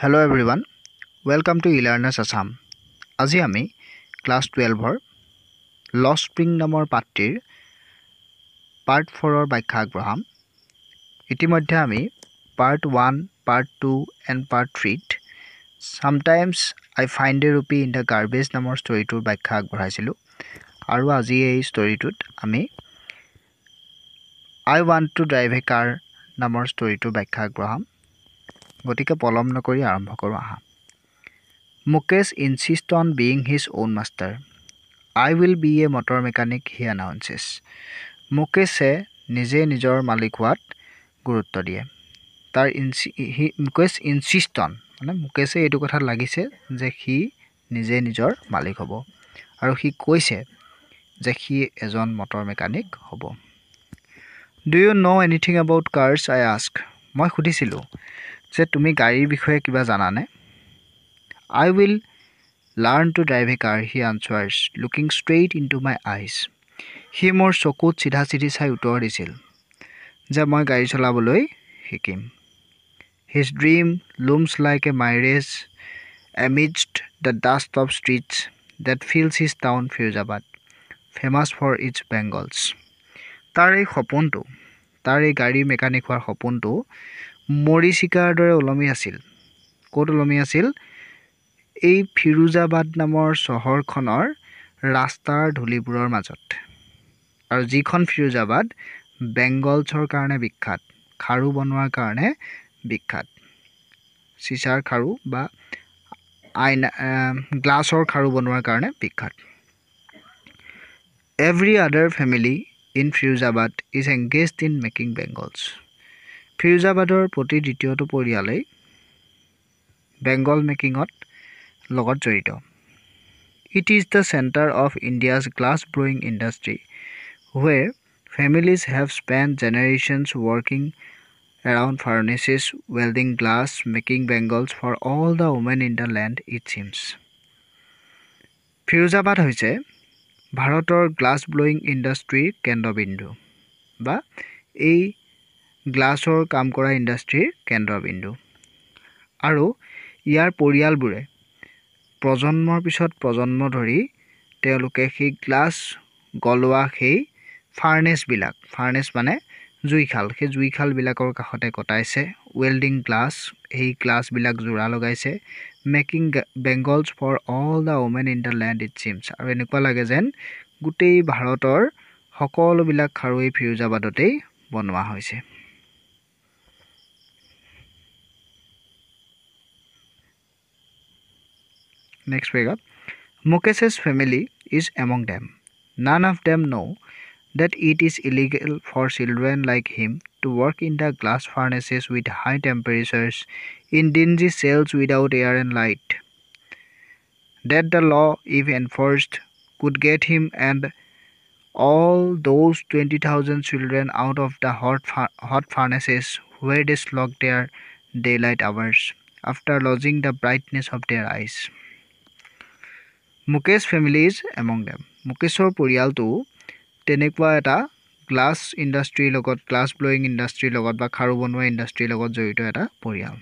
Hello' everyone welcome to ইলাৰনেছ আছাম আজি আমি ক্লাছ টুৱেলভৰ লছ স্প্ৰিং নামৰ পাত্ৰীৰ পাৰ্ট ফ'ৰৰ ব্যাখ্যা আগবঢ়াম ইতিমধ্যে আমি part one part two and part থ্ৰীত sometimes I find a rupee in the garbage নামৰ ষ্টৰীটোৰ ব্যাখ্যা আগবঢ়াইছিলোঁ আৰু আজি এই ষ্টৰীটোত আমি I want to drive a car নামৰ ষ্টৰীটোৰ ব্যাখ্যা আগবঢ়াম গতিকে পলম নকৰি আৰম্ভ কৰোঁ আহা Mukesh insists on being his own master I will be a motor mechanic he announces মুকেশে নিজে নিজৰ মালিক হোৱাত গুৰুত্ব দিয়ে তাৰ ইনচি সি মুকেশ ইনচিষ্ট অন মানে মুকেশে এইটো কথাত লাগিছে যে সি নিজে নিজৰ মালিক হ'ব আৰু সি কৈছে যে সি এজন মটৰ মেকানিক হ'ব do you know' anything about cars I ask মই সুধিছিলোঁ যে তুমি গাড়ীৰ বিষয়ে কিবা জানানে I will learn to drive a car he answers looking straight into my eyes সি মোৰ চকুত চিধা চিধি চাই উত্তৰ দিছিল যে মই গাড়ী চলাবলৈ শিকিম his dream looms like a mirage amidst the dust of streets that fills his town Firozabad famous for its bangles তাৰ এই সপোনটো তাৰ এই গাড়ী মেকানিক হোৱাৰ সপোনটো মৰিচিকাৰ দৰে ওলমি আছিল ক'ত ওলমি আছিল এই ফিৰোজাবাদ নামৰ চহৰখনৰ ৰাস্তাৰ ধূলিবোৰৰ মাজত আৰু যিখন ফিৰোজাবাদ বেংগলছৰ কাৰণে বিখ্যাত খাৰু বনোৱাৰ কাৰণে বিখ্যাত চিচাৰ খাৰু বা আইনা গ্লাছৰ খাৰু বনোৱাৰ কাৰণে বিখ্যাত every other family in Firozabad is engaged in making bangles ফিৰোজাবাদৰ প্ৰতি দ্বিতীয়টো পৰিয়ালেই বেংগল মেকিঙত লগত জড়িত it is the centre of India's glass blowing industry where families have spend generations working around furnaces welding glass making bangles for all the women in the land it seems Firozabad হৈছে ভাৰতৰ glass ব্ৰয়িং ইণ্ডাষ্ট্ৰীৰ কেন্দ্ৰবিন্দু বা এই গ্লাছৰ কাম কৰা ইণ্ডাষ্ট্ৰীৰ কেন্দ্ৰবিন্দু আৰু ইয়াৰ পৰিয়ালবোৰে প্ৰজন্মৰ পিছত প্ৰজন্ম ধৰি তেওঁলোকে সেই গ্লাছ গলোৱা সেই ফাৰ্নেছবিলাক ফাৰ্নেছ মানে জুইশাল সেই জুইশালবিলাকৰ কাষতে কটাইছে ৱেল্ডিং গ্লাছ সেই গ্লাছবিলাক জোৰা লগাইছে making bangles for all the women in the land it seems আৰু এনেকুৱা লাগে যেন গোটেই ভাৰতৰ সকলোবিলাক খাৰুৱৈ ফিৰোজাবাদতেই বনোৱা হৈছে Next paragraph. Mukesh's family is among them. None of them know that it is illegal for children like him to work in the glass furnaces with high temperatures, in dingy cells without air and light. That the law, if enforced, could get him and all those 20,000 children out of the hot, hot furnaces where they slog their daylight hours after losing the brightness of their eyes. Mukesh family is among them মুকেশৰ পৰিয়ালটো তেনেকুৱা এটা glass ইণ্ডাষ্ট্ৰীৰ লগত glass blowing ইণ্ডাষ্ট্ৰীৰ লগত বা খাৰু বনোৱা ইণ্ডাষ্ট্ৰীৰ লগত জড়িত এটা পৰিয়াল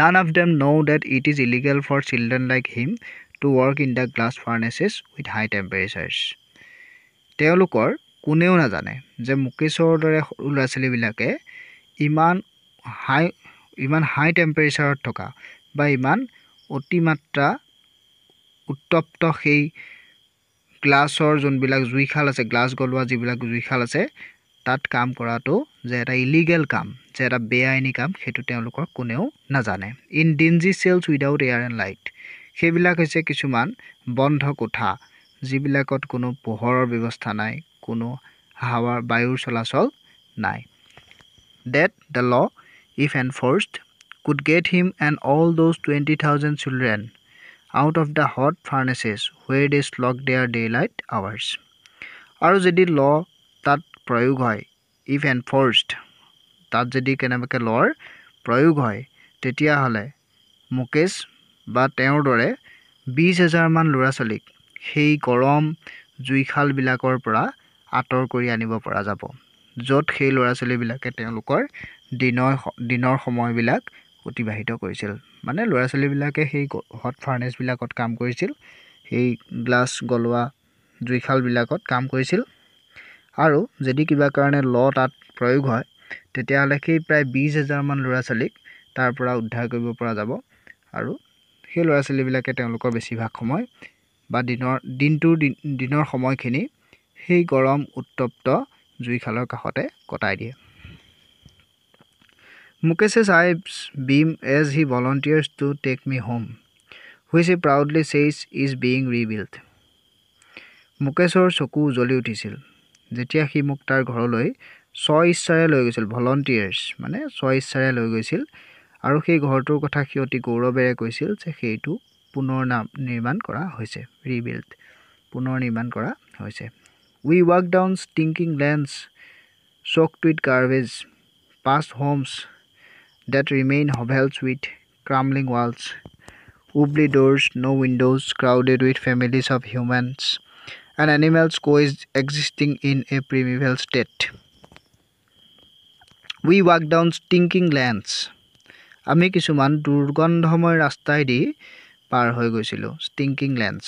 none of them know' that it is illegal for children like him to work in the glass furnaces with high temperatures তেওঁলোকৰ কোনেও নাজানে যে মুকেশৰ দৰে সৰু ল'ৰা ছোৱালীবিলাকে ইমান হাই ইমান হাই টেম্পাৰেচাৰত থকা বা ইমান অতিমাত্ৰা উত্তপ্ত সেই গ্লাছৰ যোনবিলাক জুইশাল আছে গ্লাছ গলোৱা যিবিলাক জুইশাল আছে তাত কাম কৰাটো যে এটা ইলিগেল কাম যে এটা বেআইনী কাম সেইটো তেওঁলোকৰ কোনেও নাজানে in dingy cells without air and light সেইবিলাক হৈছে কিছুমান বন্ধ কোঠা যিবিলাকত কোনো পোহৰৰ ব্যৱস্থা নাই কোনো হাৱাৰ বায়ুৰ চলাচল নাই that the law if enforced could get him and all those twenty thousand children out of the hot furnaces where they lock their daylight hours আৰু যদি ল তাত প্ৰয়োগ হয় ইফ এনফৰ্চড তাত যদি কেনেবাকৈ লৰ প্ৰয়োগ হয় তেতিয়াহ'লে মুকেশ বা তেওঁৰ দৰে বিছ হেজাৰমান ল'ৰা ছোৱালীক সেই গৰম জুইশালবিলাকৰ পৰা আঁতৰ কৰি আনিব পৰা যাব য'ত সেই ল'ৰা ছোৱালীবিলাকে তেওঁলোকৰ দিনৰ দিনৰ সময়বিলাক অতিবাহিত কৰিছিল মানে ল'ৰা ছোৱালীবিলাকে সেই হট ফাৰ্নেছবিলাকত কাম কৰিছিল সেই গ্লাছ গলোৱা জুইশালবিলাকত কাম কৰিছিল আৰু যদি কিবা কাৰণে ল তাত প্ৰয়োগ হয় তেতিয়াহ'লে সেই প্ৰায় বিছ হেজাৰমান ল'ৰা ছোৱালীক তাৰ পৰা উদ্ধাৰ কৰিব পৰা যাব আৰু সেই ল'ৰা ছোৱালীবিলাকে তেওঁলোকৰ বেছিভাগ সময় বা দিনৰ দিনটোৰ দিন দিনৰ সময়খিনি সেই গৰম উত্তপ্ত জুইশালৰ কাষতে কটাই দিয়ে Mukesh's eyes beam as he volunteers to take me home which he proudly says is being rebuild মুকেশৰ চকু জ্বলি উঠিছিল যেতিয়া সি মোক তাৰ ঘৰলৈ ইচ্ছাৰে লৈ গৈছিল ভলণ্টিয়াৰ্ছ মানে ইচ্ছাৰে লৈ গৈছিল আৰু সেই ঘৰটোৰ কথা সি অতি গৌৰৱেৰে কৈছিল যে সেইটো পুনৰ নাম নিৰ্মাণ কৰা হৈছে ৰিবিল্ড পুনৰ নিৰ্মাণ কৰা হৈছে we walk down stinking lanes choked with garbage past homes that remain hovels with crumbling walls, wobbly doors, no windows, crowded with families of humans and animals coexisting in a primeval state. We walk down stinking lands. আমি কিছুমান দুৰ্গন্ধময় ৰাস্তাইদি পাৰ হৈ গৈছিলোঁ ষ্টিংকিং lens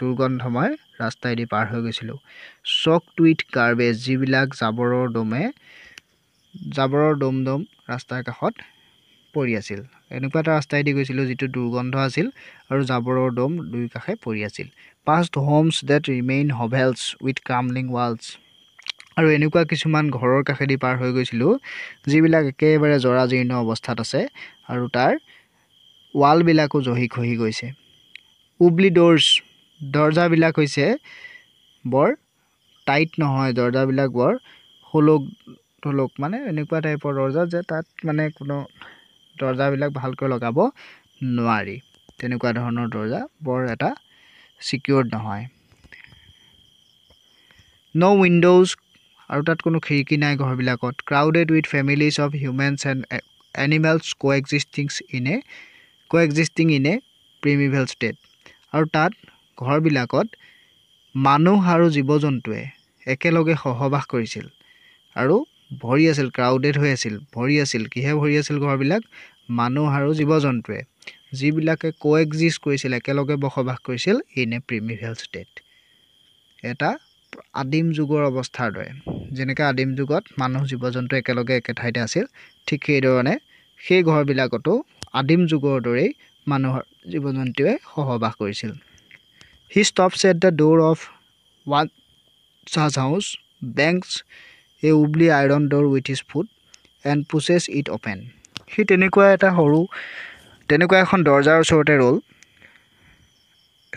দুৰ্গন্ধময় ৰাস্তাইদি পাৰ হৈ গৈছিলোঁ চক টুইথ garbage যিবিলাক জাবৰৰ দমে জাবৰৰ দম দম ৰাস্তাৰ কাষত পৰি আছিল এনেকুৱা এটা ৰাস্তাইদি গৈছিলোঁ যিটো দুৰ্গন্ধ আছিল আৰু জাবৰৰ দম দুই কাষে পৰি আছিল past homes that remain hovels with crumbling walls আৰু এনেকুৱা কিছুমান ঘৰৰ কাষেদি পাৰ হৈ গৈছিলোঁ যিবিলাক একেবাৰে জৰাজীৰ্ণ অৱস্থাত আছে আৰু তাৰ ৱালবিলাকো জহি খহি গৈছে উবলি ডৰ্ছ দৰ্জাবিলাক হৈছে বৰ টাইট নহয় দৰ্জাবিলাক বৰ সলোক ঠলোক মানে এনেকুৱা টাইপৰ দৰ্জা যে তাত মানে কোনো দৰ্জাবিলাক ভালকৈ লগাব নোৱাৰি তেনেকুৱা ধৰণৰ দৰ্জা বৰ এটা চিকিউৰ নহয় ন' উইণ্ড'জ আৰু তাত কোনো খিৰিকী নাই ঘৰবিলাকত crowded with families of humans and animals coexistings in a coexisting in a primeval state আৰু তাত ঘৰবিলাকত মানুহ আৰু জীৱ জন্তুৱে একেলগে সহবাস কৰিছিল আৰু ভৰি আছিল ক্ৰাউডেড হৈ আছিল ভৰি আছিল কিহে ভৰি আছিল ঘৰবিলাক মানুহ আৰু জীৱ জন্তুৱে যিবিলাকে ক' এক্সিষ্ট কৰিছিল একেলগে বসবাস কৰিছিল ইন এ প্ৰিমিভেল ষ্টেট এটা আদিম যুগৰ অৱস্থাৰ দৰে যেনেকৈ আদিম যুগত মানুহ জীৱ জন্তু একেলগে একে ঠাইতে আছিল ঠিক সেইধৰণে সেই ঘৰবিলাকতো আদিম যুগৰ দৰেই মানুহৰ জীৱ জন্তুৱে সহবাস কৰিছিল he stops at the door of what says house bangs a wobbly iron door with his foot and pushes it open সি তেনেকুৱা এটা সৰু তেনেকুৱা এখন দৰ্জাৰ ওচৰতে ৰ'ল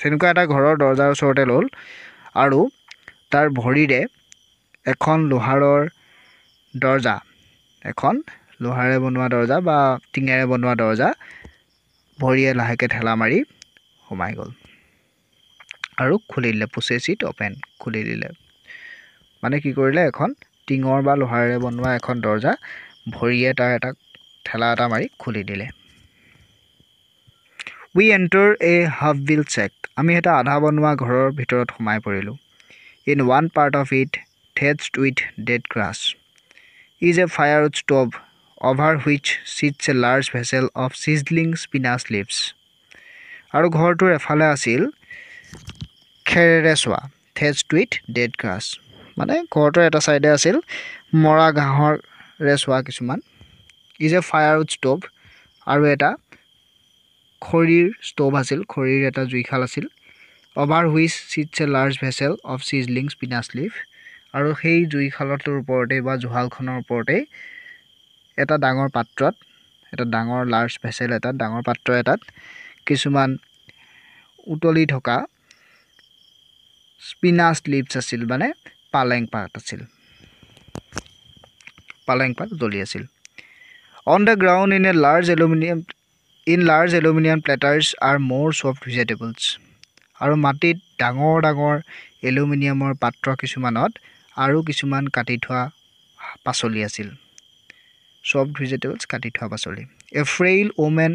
তেনেকুৱা এটা ঘৰৰ দৰ্জাৰ ওচৰতে ৰ'ল আৰু তাৰ ভৰিৰে এখন লোহাৰৰ দৰ্জা এখন লোহাৰে বনোৱা দৰ্জা বা টিঙেৰে বনোৱা দৰ্জা ভৰিয়ে লাহেকৈ ঠেলা মাৰি সোমাই গ'ল আৰু খুলি দিলে প্ৰচেছ ইট অ'পেন খুলি দিলে মানে কি কৰিলে এখন টিঙৰ বা লোহাৰেৰে বনোৱা এখন দৰ্জা ভৰিয়ে তাৰ এটা ঠেলা এটা মাৰি খুলি দিলে we enter a half built shack আমি এটা আধা বনোৱা ঘৰৰ ভিতৰত সোমাই পৰিলোঁ in one part of it thatched with dead grass is a fire stove over which sits a large vessel of sizzling spinach leaves আৰু ঘৰটোৰ এফালে আছিল খেৰেৰে চোৱা থেটছড উইথ ডেড গ্ৰাছ মানে ঘৰটোৰ এটা চাইডে আছিল মৰা ঘাঁহৰে চোৱা কিছুমান ইজ এ ফায়াৰউড ষ্ট'ভ আৰু এটা খৰিৰ ষ্ট'ভ আছিল খৰিৰ এটা জুইশাল আছিল over which sits a large vessel of sizzling spinach leave আৰু সেই জুইশালটোৰ ওপৰতেই বা জুহালখনৰ ওপৰতেই এটা ডাঙৰ পাত্ৰত এটা ডাঙৰ লাৰ্জ ভেচেল এটাত ডাঙৰ পাত্ৰ এটাত কিছুমান উতলি থকা স্পিনাছ লিভছ আছিল মানে পালেং পাত আছিল পালেং পাত জ্বলি আছিল on the ground in a large aluminium in large aluminium platters are more soft vegetables আৰু মাটিত ডাঙৰ ডাঙৰ এলুমিনিয়ামৰ পাত্ৰ কিছুমানত আৰু কিছুমান কাটি থোৱা পাচলি আছিল চফ্ট ভেজিটেবলছ কাটি থোৱা পাচলি a frail women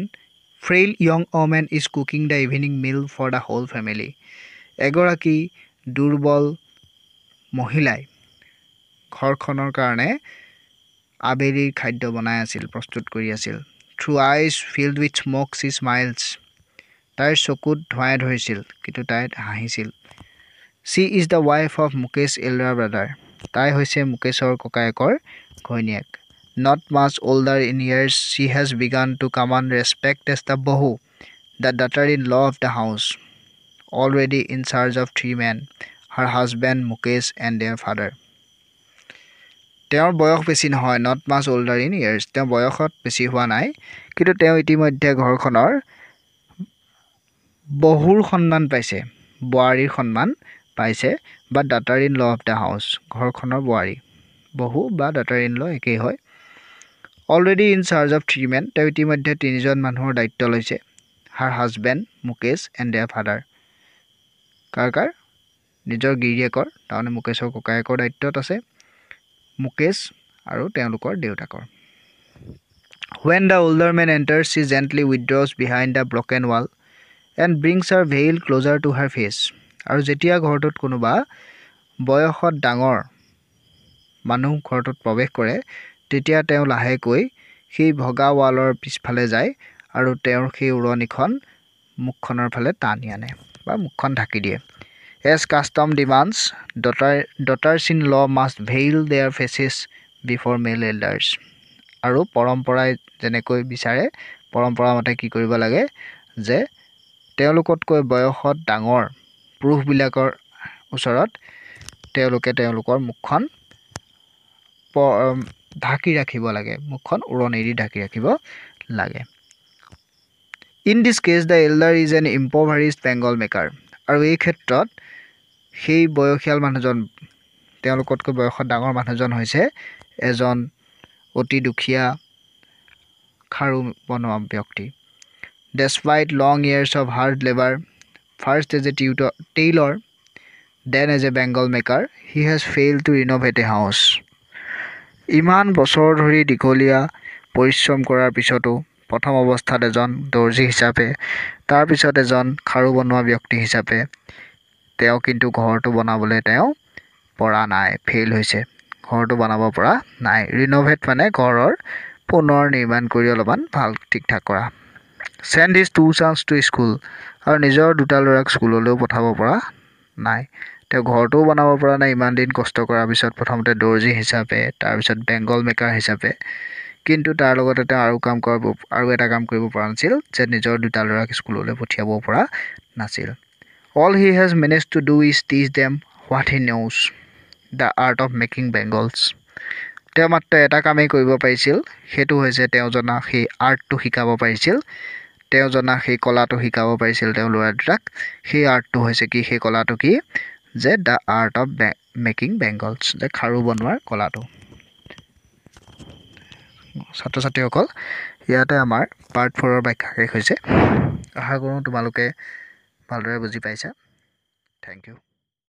frail young women is cooking the evening meal for the whole family এগৰাকী দুৰ্বল মহিলাই ঘৰখনৰ কাৰণে আবেলিৰ খাদ্য বনাই আছিল প্ৰস্তুত কৰি আছিল through eyes filled with smoke she smiles তাইৰ চকুত ধোঁৱাই ধৰিছিল কিন্তু তাই হাঁহিছিল she is the wife of Mukesh এলৰা ব্ৰাদাৰ তাই হৈছে মুকেশৰ ককায়েকৰ ঘৈণীয়েক not much older in years she has begun to command respect as the bahu the daughter in law of the house already in charge of three men her husband Mukesh and their father তেওঁৰ বয়স বেছি নহয় not much অ'ল্ডাৰ in years তেওঁ বয়সত বেছি হোৱা নাই কিন্তু তেওঁ ইতিমধ্যে ঘৰখনৰ বহুৰ সন্মান পাইছে বোৱাৰীৰ সন্মান পাইছে বা ডাটাৰ in law' of the house ঘৰখনৰ বোৱাৰী বহু বা ডাটাৰ ইন ল' একেই হয় already in charge of treatment তেওঁ ইতিমধ্যে তিনিজন মানুহৰ দায়িত্ব লৈছে her husband Mukesh and their father কাৰ কাৰ নিজৰ গিৰিয়েকৰ তাৰমানে মুকেশৰ ককায়েকৰ দায়িত্বত আছে মুকেশ আৰু তেওঁলোকৰ দেউতাকৰ when the older men enter she gently withdraws behind the block and wall and brings her veil closer to her face আৰু যেতিয়া ঘৰটোত কোনোবা বয়সত ডাঙৰ মানুহ ঘৰটোত প্ৰৱেশ কৰে তেতিয়া তেওঁ লাহেকৈ সেই ভগা ৱালৰ পিছফালে যায় আৰু তেওঁৰ সেই উৰণিখন মুখখনৰ ফালে টানি আনে বা মুখখন ঢাকি দিয়ে as custom demands daughter daughters in law must veil their faces before male elders আৰু পৰম্পৰাই যেনেকৈ বিচাৰে পৰম্পৰা মতে কি কৰিব লাগে যে তেওঁলোকতকৈ বয়সত ডাঙৰ পুৰুষবিলাকৰ ওচৰত তেওঁলোকে তেওঁলোকৰ মুখখন ঢাকি ৰাখিব লাগে মুখখন উৰণ এৰি ঢাকি ৰাখিব লাগে in this case the elder is an impoverished bangle maker আৰু এই ক্ষেত্ৰত সেই বয়সীয়াল মানুহজন তেওঁলোকতকৈ বয়সত ডাঙৰ মানুহজন হৈছে এজন অতি দুখীয়া খাৰু বনোৱা ব্যক্তি despite long years of hard labour first as a টিউট tailor then as a bangle maker he has fail to innovate a house ইমান বছৰ ধৰি দীঘলীয়া পৰিশ্ৰম কৰাৰ পিছতো প্ৰথম অৱস্থাত এজন দৰ্জী হিচাপে তাৰপিছত এজন খাৰু বনোৱা ব্যক্তি হিচাপে তেওঁ কিন্তু ঘৰটো বনাবলৈ তেওঁ পৰা নাই ফেইল হৈছে ঘৰটো বনাব পৰা নাই ৰিন'ভেট মানে ঘৰৰ পুনৰ নিৰ্মাণ কৰি অলপমান ভাল ঠিক ঠাক কৰা send his two chance to school আৰু নিজৰ দুটা ল'ৰাক স্কুললৈও পঠাব পৰা নাই তেওঁ ঘৰটোও বনাব পৰা নাই ইমান দিন কষ্ট কৰাৰ পিছত প্ৰথমতে দৰ্জি হিচাপে তাৰপিছত বেংগল মেকাৰ হিচাপে কিন্তু তাৰ লগতে তেওঁ আৰু কাম কৰাব আৰু এটা কাম কৰিব পৰা নাছিল যে নিজৰ দুটা ল'ৰাক স্কুললৈ পঠিয়াব পৰা নাছিল All he has managed to do is teach them what he knows, the art of making bangles. তেওঁ মাত্ৰ এটা কামেই কৰিব পাৰিছিল সেইটো হৈছে তেওঁ জনা সেই আৰ্টটো শিকাব পাৰিছিল তেওঁ জনা সেই কলাটো শিকাব পাৰিছিল তেওঁ ল'ৰা দুটাক সেই আৰ্টটো হৈছে কি সেই কলাটো কি যে the art of making bangles যে খাৰু বনোৱাৰ কলাটো ছাত্ৰ ছাত্ৰীসকল ইয়াতে আমাৰ পাৰ্ট ফ'ৰৰ ব্যাখ্যা শেষ হৈছে আশা কৰোঁ তোমালোকে ভালদৰে বুজি পাইছা থেংক ইউ